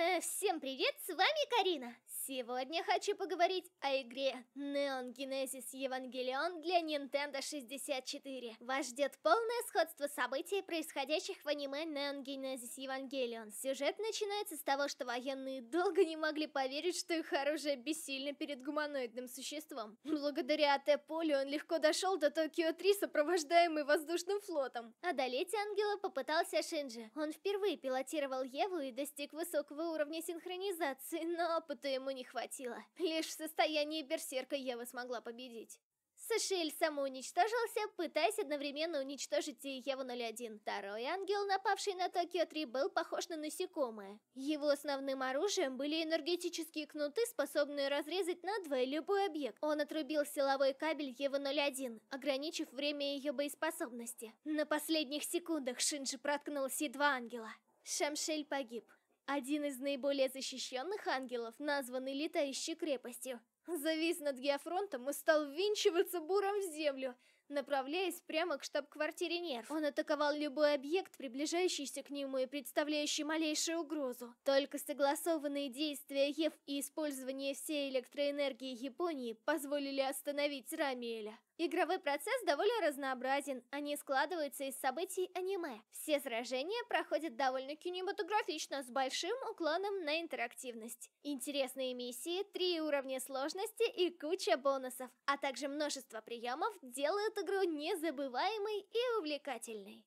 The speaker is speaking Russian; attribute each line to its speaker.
Speaker 1: Э, всем привет, с вами Карина! Сегодня хочу поговорить о игре Neon Genesis Evangelion для Nintendo 64. Вас ждет полное сходство событий, происходящих в аниме Neon Genesis Evangelion. Сюжет начинается с того, что военные долго не могли поверить, что их оружие бессильно перед гуманоидным существом. Благодаря АТ-полю он легко дошел до Токио-3, сопровождаемый воздушным флотом. Одолеть ангела попытался Шинджи. Он впервые пилотировал Еву и достиг высокого до уровня синхронизации, но опыта ему не хватило. Лишь в состоянии берсерка Ева смогла победить. Сашиэль самоуничтожился, пытаясь одновременно уничтожить и Еву-01. Второй ангел, напавший на Токио-3, был похож на насекомое. Его основным оружием были энергетические кнуты, способные разрезать надвое любой объект. Он отрубил силовой кабель Евы-01, ограничив время ее боеспособности. На последних секундах Шинджи проткнул Си-2 ангела. Шамшель погиб. Один из наиболее защищенных ангелов, названный летающей крепостью, завис над геофронтом и стал ввинчиваться буром в землю – направляясь прямо к штаб-квартире Нерв. Он атаковал любой объект, приближающийся к нему и представляющий малейшую угрозу. Только согласованные действия Ев и использование всей электроэнергии Японии позволили остановить Рамиэля. Игровой процесс довольно разнообразен, они а складываются из событий аниме. Все сражения проходят довольно кинематографично, с большим уклоном на интерактивность. Интересные миссии, три уровня сложности и куча бонусов, а также множество приемов делают Игру незабываемой и увлекательной.